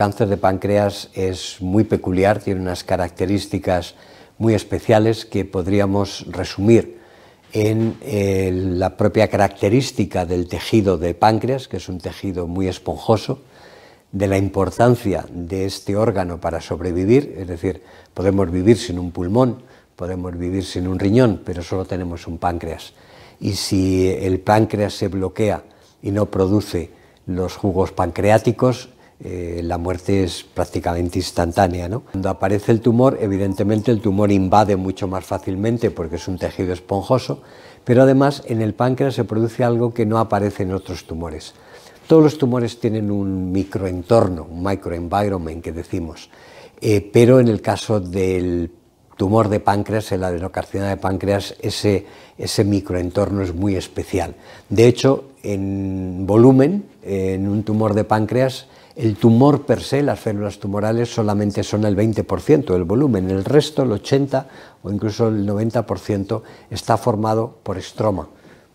El cáncer de páncreas es muy peculiar, tiene unas características muy especiales que podríamos resumir en eh, la propia característica del tejido de páncreas, que es un tejido muy esponjoso, de la importancia de este órgano para sobrevivir, es decir, podemos vivir sin un pulmón, podemos vivir sin un riñón, pero solo tenemos un páncreas. Y si el páncreas se bloquea y no produce los jugos pancreáticos, eh, la muerte es prácticamente instantánea. Cuando aparece el tumor, evidentemente el tumor invade mucho más fácilmente porque es un tejido esponjoso, pero además en el páncreas se produce algo que no aparece en otros tumores. Todos los tumores tienen un microentorno, un microenvironment que decimos, eh, pero en el caso del tumor de páncreas, la adenocarcinoma de páncreas, ese, ese microentorno es muy especial. De hecho, en volumen, en un tumor de páncreas, el tumor per se, las células tumorales solamente son el 20% del volumen, el resto, el 80 o incluso el 90%, está formado por estroma,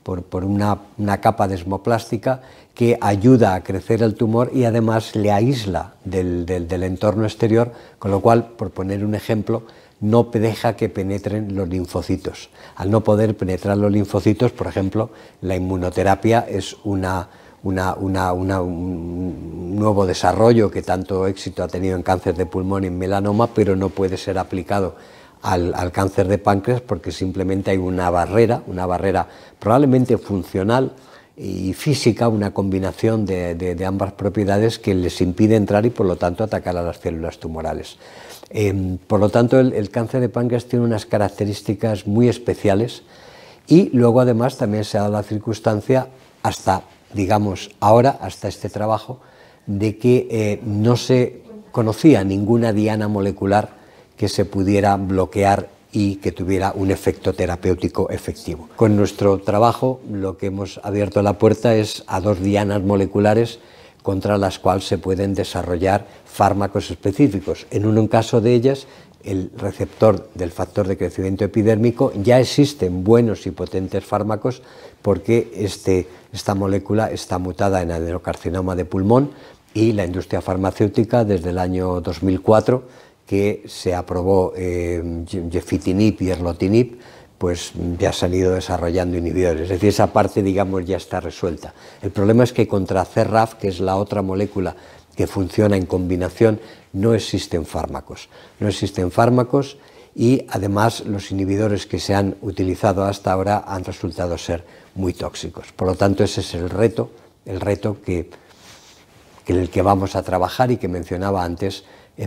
por, una, capa desmoplástica que ayuda a crecer el tumor y además le aísla del entorno exterior, con lo cual, por poner un ejemplo, no deja que penetren los linfocitos. Al no poder penetrar los linfocitos, por ejemplo, la inmunoterapia es una un nuevo desarrollo que tanto éxito ha tenido en cáncer de pulmón y en melanoma, pero no puede ser aplicado al, cáncer de páncreas porque simplemente hay una barrera, una barrera probablemente funcional y física, una combinación de, ambas propiedades que les impide entrar y por lo tanto atacar a las células tumorales. Em, por lo tanto, el, el cáncer de páncreas tiene unas características muy especiales y luego además también se ha dado la circunstancia hasta digamos, ahora, hasta este trabajo, de que eh, no se conocía ninguna diana molecular que se pudiera bloquear y que tuviera un efecto terapéutico efectivo. Con nuestro trabajo lo que hemos abierto la puerta es a dos dianas moleculares contra las cuales se pueden desarrollar fármacos específicos. En un caso de ellas el receptor del factor de crecimiento epidérmico, ya existen buenos y potentes fármacos porque este, esta molécula está mutada en adenocarcinoma de pulmón y la industria farmacéutica desde el año 2004 que se aprobó eh, y erlotinib, pues ya ha han ido desarrollando inhibidores. Es decir, esa parte, digamos, ya está resuelta. El problema es que contra CRAF, que es la otra molécula que funciona en combinación, no existen fármacos. No existen fármacos y además los inhibidores que se han utilizado hasta ahora han resultado ser muy tóxicos. Por lo tanto, ese es el reto, el reto que, en el que vamos a trabajar y que mencionaba antes,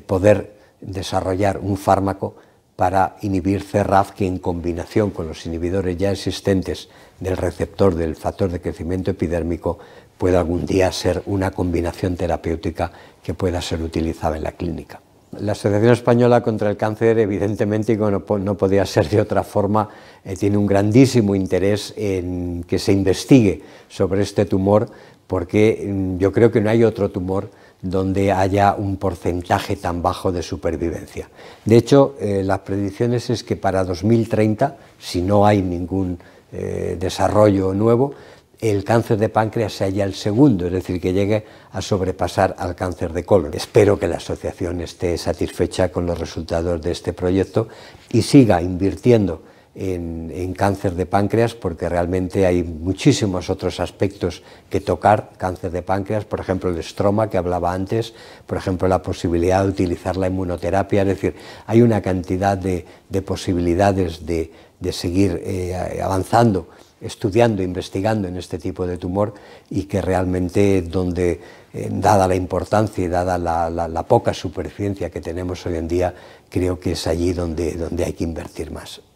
poder desarrollar un fármaco para inhibir CERRAF, que en combinación con los inhibidores ya existentes del receptor del factor de crecimiento epidérmico pueda algún día ser una combinación terapéutica que pueda ser utilizada en la clínica. La Asociación Española contra el Cáncer, evidentemente, no podía ser de otra forma, eh, tiene un grandísimo interés en que se investigue sobre este tumor, porque mm, yo creo que no hay otro tumor donde haya un porcentaje tan bajo de supervivencia. De hecho, eh, las predicciones es que para 2030, si no hay ningún eh, desarrollo nuevo, el cáncer de páncreas sea ya el segundo, es decir, que llegue a sobrepasar al cáncer de colon. Espero que la asociación esté satisfecha con los resultados de este proyecto y siga invirtiendo en, cáncer de páncreas porque realmente hay muchísimos otros aspectos que tocar, cáncer de páncreas, por ejemplo el estroma que hablaba antes, por ejemplo la posibilidad de utilizar la inmunoterapia, es decir, hay una cantidad de, posibilidades de, seguir eh, avanzando, estudiando, investigando en este tipo de tumor y que realmente donde, eh, dada la importancia y dada la, poca superficie que tenemos hoy en día, creo que es allí donde hay que invertir más.